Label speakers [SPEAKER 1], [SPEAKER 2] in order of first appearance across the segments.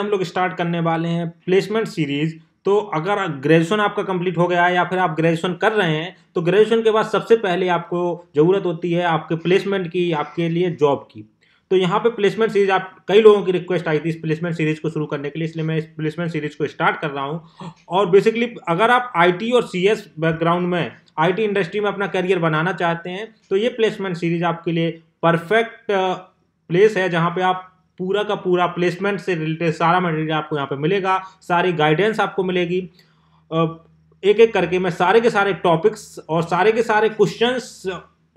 [SPEAKER 1] हम लोग स्टार्ट करने वाले हैं प्लेसमेंट सीरीज तो अगर ग्रेजुएशन आपका कंप्लीट हो गया है या फिर आप ग्रेजुएशन कर रहे हैं तो ग्रेजुएशन के बाद सबसे पहले आपको ज़रूरत होती है आपके प्लेसमेंट की आपके लिए जॉब की तो यहाँ पे प्लेसमेंट सीरीज आप कई लोगों की रिक्वेस्ट आई थी इस प्लेसमेंट सीरीज को शुरू करने के लिए इसलिए मैं इस प्लेसमेंट सीरीज को स्टार्ट कर रहा हूँ और बेसिकली अगर आप आई और सी बैकग्राउंड में आई इंडस्ट्री में अपना करियर बनाना चाहते हैं तो ये प्लेसमेंट सीरीज आपके लिए परफेक्ट प्लेस uh, है जहाँ पे आप पूरा का पूरा प्लेसमेंट से रिलेटेड सारा मटेरियल आपको यहाँ पे मिलेगा सारी गाइडेंस आपको मिलेगी एक एक करके मैं सारे के सारे टॉपिक्स और सारे के सारे क्वेश्चंस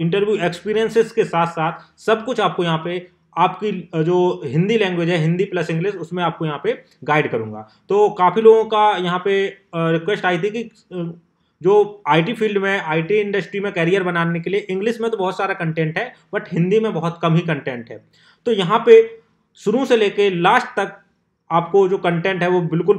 [SPEAKER 1] इंटरव्यू एक्सपीरियंसेस के साथ साथ सब कुछ आपको यहाँ पे आपकी जो हिंदी लैंग्वेज है हिंदी प्लस इंग्लिश उसमें आपको यहाँ पे गाइड करूँगा तो काफ़ी लोगों का यहाँ पे रिक्वेस्ट आई थी कि जो आईटी फील्ड में आईटी इंडस्ट्री में करियर बनाने के लिए इंग्लिश में तो बहुत सारा कंटेंट है बट हिंदी में बहुत कम ही कंटेंट है तो यहाँ पे शुरू से लेके लास्ट तक आपको जो कंटेंट है वो बिल्कुल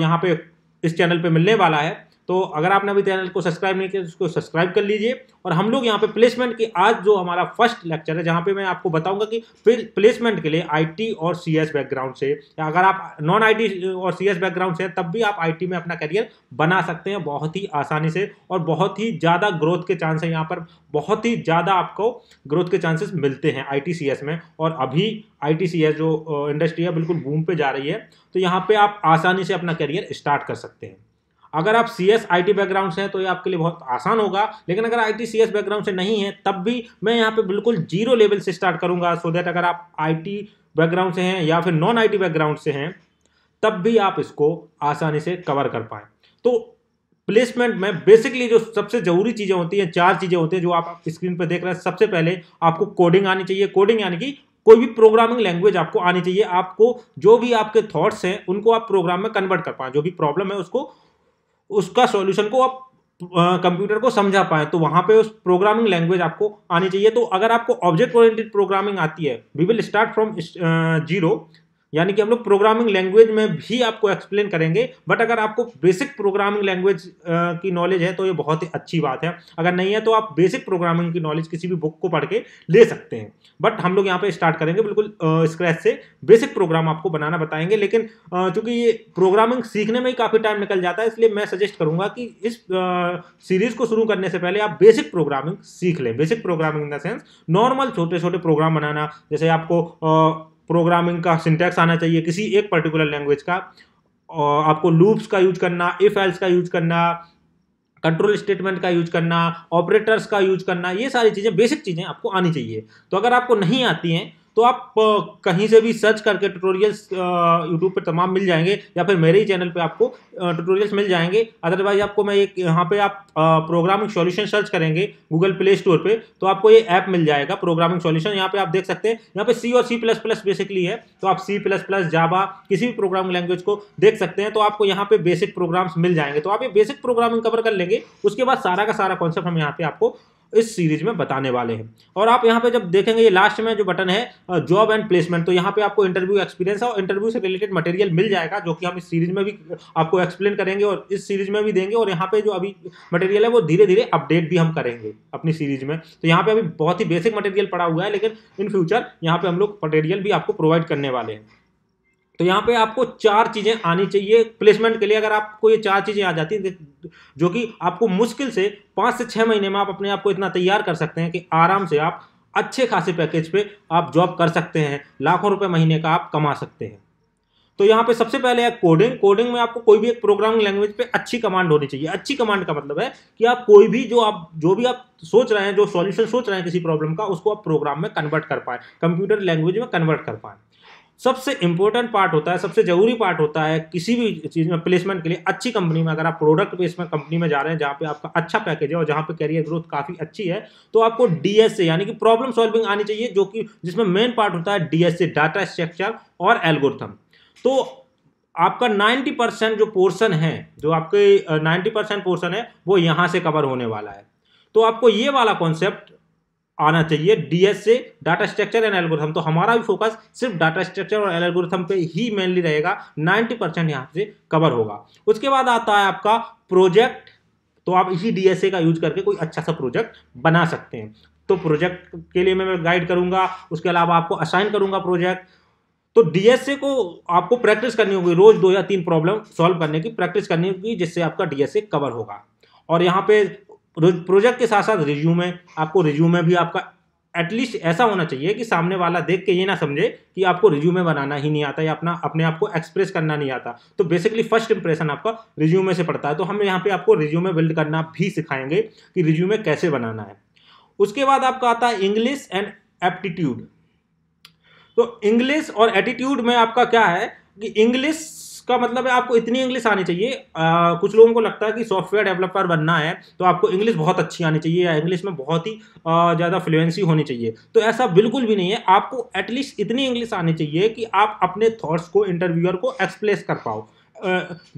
[SPEAKER 1] यहाँ पे इस चैनल पे मिलने वाला है तो अगर आपने अभी चैनल को सब्सक्राइब नहीं किया तो उसको सब्सक्राइब कर लीजिए और हम लोग यहाँ पे प्लेसमेंट की आज जो हमारा फर्स्ट लेक्चर है जहाँ पे मैं आपको बताऊंगा कि प्लेसमेंट के लिए आईटी और सीएस बैकग्राउंड से या अगर आप नॉन आईटी और सीएस बैकग्राउंड से हैं तब भी आप आईटी में अपना करियर बना सकते हैं बहुत ही आसानी से और बहुत ही ज़्यादा ग्रोथ के चांस है यहाँ पर बहुत ही ज़्यादा आपको ग्रोथ के चांसेस मिलते हैं आई टी में और अभी आई टी जो इंडस्ट्री है बिल्कुल बूम पर जा रही है तो यहाँ पर आप आसानी से अपना करियर स्टार्ट कर सकते हैं अगर आप C S I T background से हैं तो ये आपके लिए बहुत आसान होगा लेकिन अगर I T C S background से नहीं है तब भी मैं यहाँ पे बिल्कुल जीरो लेवल से स्टार्ट करूँगा सो दैट अगर आप आई टी बैकग्राउंड से हैं या फिर नॉन आई टी बैकग्राउंड से हैं तब भी आप इसको आसानी से कवर कर पाएँ तो प्लेसमेंट में बेसिकली जो सबसे जरूरी चीज़ें होती हैं चार चीज़ें होती हैं जो आप स्क्रीन पर देख रहे हैं सबसे पहले आपको कोडिंग आनी चाहिए कोडिंग यानी कि कोई भी प्रोग्रामिंग लैंग्वेज आपको आनी चाहिए आपको जो भी आपके थॉट्स हैं उनको आप प्रोग्राम में कन्वर्ट कर पाएँ जो भी प्रॉब्लम है उसको उसका सॉल्यूशन को आप कंप्यूटर को समझा पाए तो वहां पे उस प्रोग्रामिंग लैंग्वेज आपको आनी चाहिए तो अगर आपको ऑब्जेक्ट ओरिएंटेड प्रोग्रामिंग आती है we will start from zero यानी कि हम लोग प्रोग्रामिंग लैंग्वेज में भी आपको एक्सप्लेन करेंगे बट अगर आपको बेसिक प्रोग्रामिंग लैंग्वेज की नॉलेज है तो ये बहुत ही अच्छी बात है अगर नहीं है तो आप बेसिक प्रोग्रामिंग की नॉलेज किसी भी बुक को पढ़ के ले सकते हैं बट हम लोग यहाँ पे स्टार्ट करेंगे बिल्कुल स्क्रैच से बेसिक प्रोग्राम आपको बनाना बताएंगे लेकिन चूंकि ये प्रोग्रामिंग सीखने में ही काफ़ी टाइम निकल जाता है इसलिए मैं सजेस्ट करूँगा कि इस सीरीज को शुरू करने से पहले आप बेसिक प्रोग्रामिंग सीख लें basic programming in the sense normal छोटे छोटे प्रोग्राम बनाना जैसे आपको प्रोग्रामिंग का सिंटैक्स आना चाहिए किसी एक पर्टिकुलर लैंग्वेज का और आपको लूप्स का यूज करना इफ एल्स का यूज करना कंट्रोल स्टेटमेंट का यूज करना ऑपरेटर्स का यूज करना ये सारी चीज़ें बेसिक चीज़ें आपको आनी चाहिए तो अगर आपको नहीं आती हैं तो आप कहीं से भी सर्च करके ट्यूटोरियल्स यूट्यूब पर तमाम मिल जाएंगे या फिर मेरे ही चैनल पर आपको ट्यूटोरियल्स मिल जाएंगे अदरवाइज आपको मैं एक यहाँ पर आप प्रोग्रामिंग सॉल्यूशन सर्च करेंगे गूगल प्ले स्टोर पर तो आपको ये ऐप मिल जाएगा प्रोग्रामिंग सॉल्यूशन यहाँ पर आप देख सकते हैं यहाँ पर सी और सी प्लस प्लस बेसिकली है तो आप सी प्लस प्लस जावा किसी भी प्रोग्रामिंग लैंग्वेज को देख सकते हैं तो आपको यहाँ पर बेसिक प्रोग्राम्स मिल जाएंगे तो आप ये बेसिक प्रोग्रामिंग कवर कर लेंगे उसके बाद सारा का सारा कॉन्सेप्ट हम यहाँ पर आपको इस सीरीज में बताने वाले हैं और आप यहाँ पे जब देखेंगे ये लास्ट में जो बटन है जॉब एंड प्लेसमेंट तो यहाँ पे आपको इंटरव्यू एक्सपीरियंस और इंटरव्यू से रिलेटेड मटेरियल मिल जाएगा जो कि हम इस सीरीज में भी आपको एक्सप्लेन करेंगे और इस सीरीज में भी देंगे और यहाँ पे जो अभी मटेरियल है वो धीरे धीरे अपडेट भी हम करेंगे अपनी सीरीज में तो यहाँ पे अभी बहुत ही बेसिक मटेरियल पड़ा हुआ है लेकिन इन फ्यूचर यहाँ पे हम लोग मटेरियल भी आपको प्रोवाइड करने वाले हैं तो यहाँ पे आपको चार चीज़ें आनी चाहिए प्लेसमेंट के लिए अगर आपको ये चार चीज़ें आ जाती हैं जो कि आपको मुश्किल से पाँच से छः महीने में आप अपने आप को इतना तैयार कर सकते हैं कि आराम से आप अच्छे खासे पैकेज पे आप जॉब कर सकते हैं लाखों रुपए महीने का आप कमा सकते हैं तो यहाँ पे सबसे पहले है कोडिंग कोडिंग में आपको कोई भी एक प्रोग्रामिंग लैंग्वेज पे अच्छी कमांड होनी चाहिए अच्छी कमांड का मतलब है कि आप कोई भी जो आप जो भी आप सोच रहे हैं जो सॉल्यूशन सोच रहे हैं किसी प्रॉब्लम का उसको आप प्रोग्राम में कन्वर्ट कर पाए कंप्यूटर लैंग्वेज में कन्वर्ट कर पाए सबसे इंपॉर्टेंट पार्ट होता है सबसे ज़रूरी पार्ट होता है किसी भी चीज़ में प्लेसमेंट के लिए अच्छी कंपनी में अगर आप प्रोडक्ट में कंपनी में जा रहे हैं जहाँ पे आपका अच्छा पैकेज है और जहाँ पे करियर ग्रोथ काफ़ी अच्छी है तो आपको डीएसए यानी कि प्रॉब्लम सॉल्विंग आनी चाहिए जो कि जिसमें मेन पार्ट होता है डीएसए डाटा स्ट्रक्चर और एल्गोरिथम तो आपका 90 परसेंट जो पोर्सन है जो आपके 90 परसेंट पोर्सन है वो यहाँ से कवर होने वाला है तो आपको ये वाला कॉन्सेप्ट आना चाहिए डीएस से डाटा स्ट्रक्चर एंड एल्गोरिथम तो हमारा भी फोकस सिर्फ डाटा स्ट्रक्चर और एल्गोरिथम पे ही मेनली रहेगा 90 परसेंट यहाँ से कवर होगा उसके बाद आता है आपका प्रोजेक्ट तो आप इसी डीएसए का यूज करके कोई अच्छा सा प्रोजेक्ट बना सकते हैं तो प्रोजेक्ट के लिए मैं गाइड करूंगा उसके अलावा आपको असाइन करूंगा प्रोजेक्ट तो डीएसए को आपको प्रैक्टिस करनी होगी रोज दो या तीन प्रॉब्लम सॉल्व करने की प्रैक्टिस करनी होगी जिससे आपका डीएसए कवर होगा और यहाँ पे प्रोजेक्ट के साथ साथ रिज्यूमे आपको रिज्यूमे भी आपका एटलीस्ट ऐसा होना चाहिए कि सामने वाला देख के ये ना समझे कि आपको रिज्यूमे बनाना ही नहीं आता या अपना अपने आप को एक्सप्रेस करना नहीं आता तो बेसिकली फर्स्ट इंप्रेशन आपका रिज्यूमे से पड़ता है तो हम यहाँ पे आपको रिज्यूमे बिल्ड करना भी सिखाएंगे कि रिज्यूमे कैसे बनाना है उसके बाद आपका आता है इंग्लिश एंड एप्टीट्यूड तो इंग्लिश और एटीट्यूड में आपका क्या है कि इंग्लिश इसका मतलब है आपको इतनी इंग्लिश आनी चाहिए आ, कुछ लोगों को लगता है कि सॉफ्टवेयर डेवलपर बनना है तो आपको इंग्लिश बहुत अच्छी आनी चाहिए या इंग्लिश में बहुत ही ज़्यादा फ्लुएंसी होनी चाहिए तो ऐसा बिल्कुल भी नहीं है आपको एटलीस्ट इतनी इंग्लिश आनी चाहिए कि आप अपने थाट्स को इंटरव्यूअर को एक्सप्लेस कर पाओ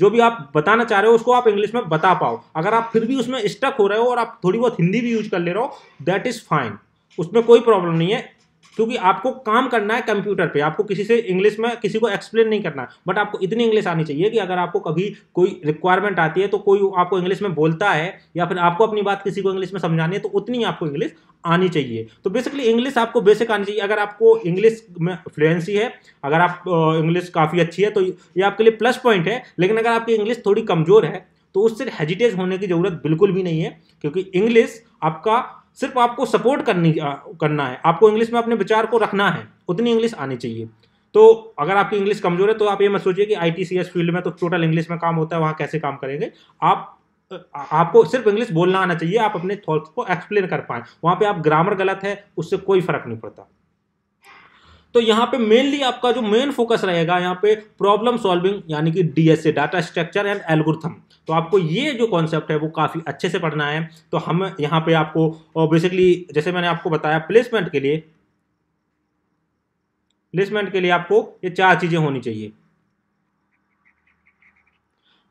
[SPEAKER 1] जो भी आप बताना चाह रहे हो उसको आप इंग्लिश में बता पाओ अगर आप फिर भी उसमें स्टक हो रहे हो और आप थोड़ी बहुत हिंदी भी यूज कर ले रहे हो दैट इज़ फाइन उसमें कोई प्रॉब्लम नहीं है क्योंकि आपको काम करना है कंप्यूटर पे आपको किसी से इंग्लिश में किसी को एक्सप्लेन नहीं करना है बट आपको इतनी इंग्लिश आनी चाहिए कि अगर आपको कभी कोई रिक्वायरमेंट आती है तो कोई आपको इंग्लिश में बोलता है या फिर आपको अपनी बात किसी को इंग्लिश में समझानी है तो उतनी आपको इंग्लिश आनी चाहिए तो बेसिकली इंग्लिश आपको बेसिक आनी चाहिए अगर आपको इंग्लिश में फ्लुएंसी है अगर आप इंग्लिश काफ़ी अच्छी है तो ये आपके लिए प्लस पॉइंट है लेकिन अगर आपकी इंग्लिश थोड़ी कमज़ोर है तो उससे हेजिटेज होने की ज़रूरत बिल्कुल भी नहीं है क्योंकि इंग्लिश आपका सिर्फ आपको सपोर्ट करनी करना है आपको इंग्लिश में अपने विचार को रखना है उतनी इंग्लिश आनी चाहिए तो अगर आपकी इंग्लिश कमजोर है तो आप ये मत सोचिए कि आई फील्ड में तो टोटल इंग्लिश में काम होता है वहाँ कैसे काम करेंगे आप आपको सिर्फ इंग्लिश बोलना आना चाहिए आप अपने थॉट्स को एक्सप्लेन कर पाए वहाँ पे आप ग्रामर गलत है उससे कोई फर्क नहीं पड़ता तो यहाँ पे मेनली आपका जो मेन फोकस रहेगा यहाँ पे प्रॉब्लम सॉल्विंग यानी कि DSA data structure and algorithm तो आपको ये जो कॉन्सेप्ट है वो काफ़ी अच्छे से पढ़ना है तो हम यहाँ पे आपको बेसिकली जैसे मैंने आपको बताया प्लेसमेंट के लिए प्लेसमेंट के लिए आपको ये चार चीज़ें होनी चाहिए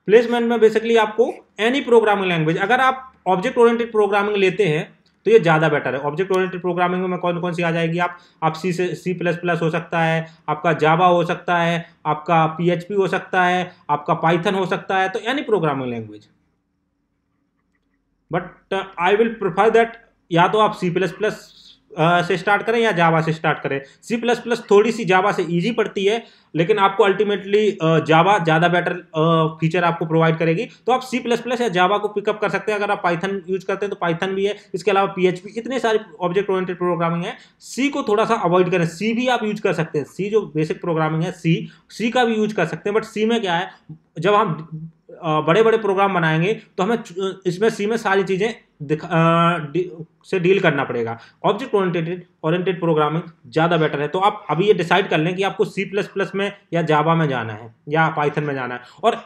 [SPEAKER 1] प्लेसमेंट में बेसिकली आपको एनी प्रोग्रामिंग लैंग्वेज अगर आप ऑब्जेक्ट ओरिएंटेड प्रोग्रामिंग लेते हैं तो ये ज़्यादा बेटर है ऑब्जेक्ट ओरिएंटेड प्रोग्रामिंग में कौन कौन सी आ जाएगी आप आप सी से सी प्लस प्लस हो सकता है आपका जावा हो सकता है आपका पी हो सकता है आपका पाइथन हो सकता है तो any programming language but I will prefer that या तो आप सी प्लस प्लस से स्टार्ट करें या जावा से स्टार्ट करें सी प्लस प्लस थोड़ी सी जावा से ईजी पड़ती है लेकिन आपको अल्टीमेटली जावा ज़्यादा बेटर फीचर आपको प्रोवाइड करेगी तो आप सी प्लस प्लस या जावा को पिकअप कर सकते हैं अगर आप पाइथन यूज करते हैं तो पाइथन भी है इसके अलावा पीएचपी इतने सारे ऑब्जेक्ट ओरिएंटेड प्रोग्रामिंग है सी को थोड़ा सा अवॉइड करें सी भी आप यूज कर सकते हैं सी जो बेसिक प्रोग्रामिंग है सी सी का भी यूज कर सकते हैं बट सी में क्या है जब हम बड़े बड़े प्रोग्राम बनाएंगे तो हमें इसमें सी में सारी चीज़ें से डील करना पड़ेगा ऑब्जेक्ट ओरिएंटेड ओरिएंटेड प्रोग्रामिंग ज़्यादा बेटर है तो आप अभी ये डिसाइड कर लें कि आपको सी प्लस प्लस में या जावा में जाना है या पाइथन में जाना है और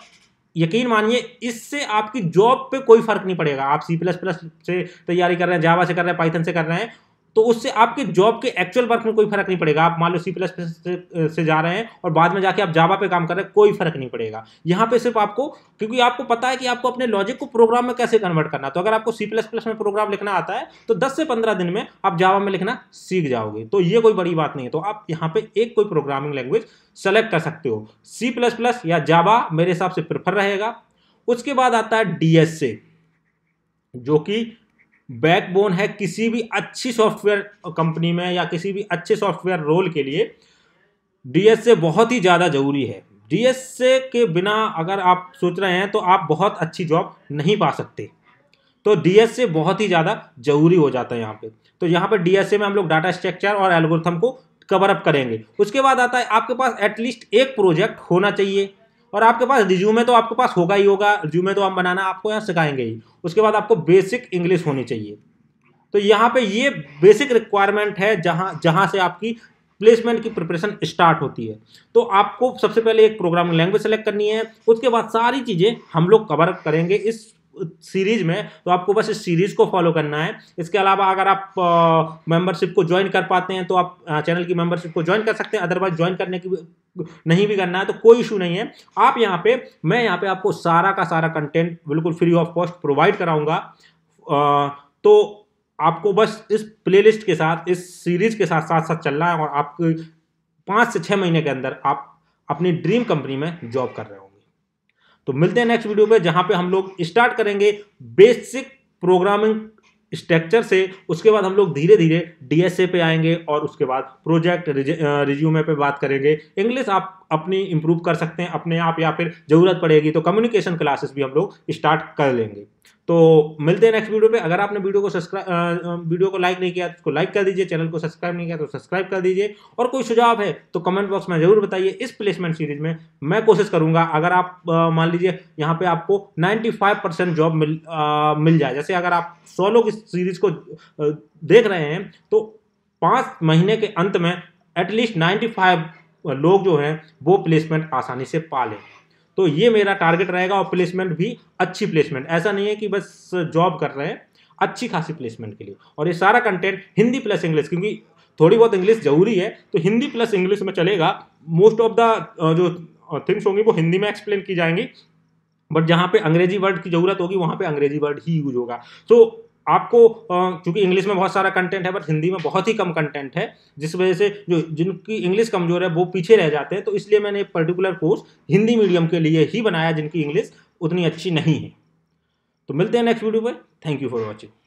[SPEAKER 1] यकीन मानिए इससे आपकी जॉब पे कोई फर्क नहीं पड़ेगा आप सी प्लस प्लस से तैयारी कर रहे हैं जावा से कर रहे हैं पाइथन से कर रहे हैं तो उससे आपके जॉब के एक्चुअल वर्क में कोई फर्क नहीं पड़ेगा आप मान लो सी प्लस से, से जा रहे हैं और बाद में जाके आप जावा पे काम कर रहे हैं कोई फर्क नहीं पड़ेगा यहाँ पे सिर्फ आपको क्योंकि आपको पता है कि आपको अपने लॉजिक को प्रोग्राम में कैसे कन्वर्ट करना तो अगर आपको सी प्लस प्लस में प्रोग्राम लिखना आता है तो दस से पंद्रह दिन में आप जावा में लिखना सीख जाओगे तो ये कोई बड़ी बात नहीं है तो आप यहाँ पे एक कोई प्रोग्रामिंग लैंग्वेज सेलेक्ट कर सकते हो सी प्लस प्लस या जावा मेरे हिसाब से प्रेफर रहेगा उसके बाद आता है डी जो कि बैकबोन है किसी भी अच्छी सॉफ्टवेयर कंपनी में या किसी भी अच्छे सॉफ्टवेयर रोल के लिए डीएसए बहुत ही ज़्यादा ज़रूरी है डीएसए के बिना अगर आप सोच रहे हैं तो आप बहुत अच्छी जॉब नहीं पा सकते तो डीएसए बहुत ही ज़्यादा ज़रूरी हो जाता है यहाँ पे तो यहाँ पे डीएसए में हम लोग डाटा स्ट्रक्चर और एल्गोरिथम को कवर अप करेंगे उसके बाद आता है आपके पास एटलीस्ट एक प्रोजेक्ट होना चाहिए और आपके पास रिज्यूमे तो आपके पास होगा ही होगा रिज्यूमे तो हम बनाना आपको यहाँ सिखाएंगे ही उसके बाद आपको बेसिक इंग्लिश होनी चाहिए तो यहाँ पे ये बेसिक रिक्वायरमेंट है जहाँ जहाँ से आपकी प्लेसमेंट की प्रिपरेशन स्टार्ट होती है तो आपको सबसे पहले एक प्रोग्रामिंग लैंग्वेज सेलेक्ट करनी है उसके बाद सारी चीज़ें हम लोग कवर करेंगे इस सीरीज में तो आपको बस इस सीरीज को फॉलो करना है इसके अलावा अगर आप मेंबरशिप को ज्वाइन कर पाते हैं तो आप चैनल की मेंबरशिप को ज्वाइन कर सकते हैं अदरवाइज ज्वाइन करने की नहीं भी करना है तो कोई इशू नहीं है आप यहाँ पे मैं यहाँ पे आपको सारा का सारा कंटेंट बिल्कुल फ्री ऑफ कॉस्ट प्रोवाइड कराऊंगा तो आपको बस इस प्लेलिस्ट के साथ इस सीरीज के साथ साथ साथ चलना है और आप पाँच से छः महीने के अंदर आप अपनी ड्रीम कंपनी में जॉब कर रहे हो तो मिलते हैं नेक्स्ट वीडियो में जहां पे हम लोग स्टार्ट करेंगे बेसिक प्रोग्रामिंग स्ट्रक्चर से उसके बाद हम लोग धीरे धीरे डीएसए पे आएंगे और उसके बाद प्रोजेक्ट रिज्यूमे पे बात करेंगे इंग्लिश आप अपनी इम्प्रूव कर सकते हैं अपने आप या फिर ज़रूरत पड़ेगी तो कम्युनिकेशन क्लासेस भी हम लोग स्टार्ट कर लेंगे तो मिलते हैं नेक्स्ट वीडियो पे अगर आपने वीडियो को सब्सक्राइब वीडियो को लाइक नहीं किया तो उसको लाइक कर दीजिए चैनल को सब्सक्राइब नहीं किया तो सब्सक्राइब कर दीजिए और कोई सुझाव है तो कमेंट बॉक्स में जरूर बताइए इस प्लेसमेंट सीरीज में मैं कोशिश करूंगा अगर आप मान लीजिए यहाँ पे आपको 95 परसेंट जॉब मिल आ, मिल जाए जैसे अगर आप सौ लोग इस सीरीज को देख रहे हैं तो पाँच महीने के अंत में एटलीस्ट नाइन्टी फाइव लोग जो हैं वो प्लेसमेंट आसानी से पा लें तो ये मेरा टारगेट रहेगा और प्लेसमेंट भी अच्छी प्लेसमेंट ऐसा नहीं है कि बस जॉब कर रहे हैं अच्छी खासी प्लेसमेंट के लिए और ये सारा कंटेंट हिंदी प्लस इंग्लिश क्योंकि थोड़ी बहुत इंग्लिश जरूरी है तो हिंदी प्लस इंग्लिश में चलेगा मोस्ट ऑफ द जो थिंग्स होंगी वो हिंदी में एक्सप्लेन की जाएंगी बट जहाँ पे अंग्रेजी वर्ड की ज़रूरत होगी वहाँ पे अंग्रेजी वर्ड ही यूज होगा सो so, आपको क्योंकि इंग्लिश में बहुत सारा कंटेंट है बट हिंदी में बहुत ही कम कंटेंट है जिस वजह से जो जिनकी इंग्लिश कमज़ोर है वो पीछे रह जाते हैं तो इसलिए मैंने एक पर्टिकुलर कोर्स हिंदी मीडियम के लिए ही बनाया जिनकी इंग्लिश उतनी अच्छी नहीं है तो मिलते हैं नेक्स्ट वीडियो पर थैंक यू फॉर वॉचिंग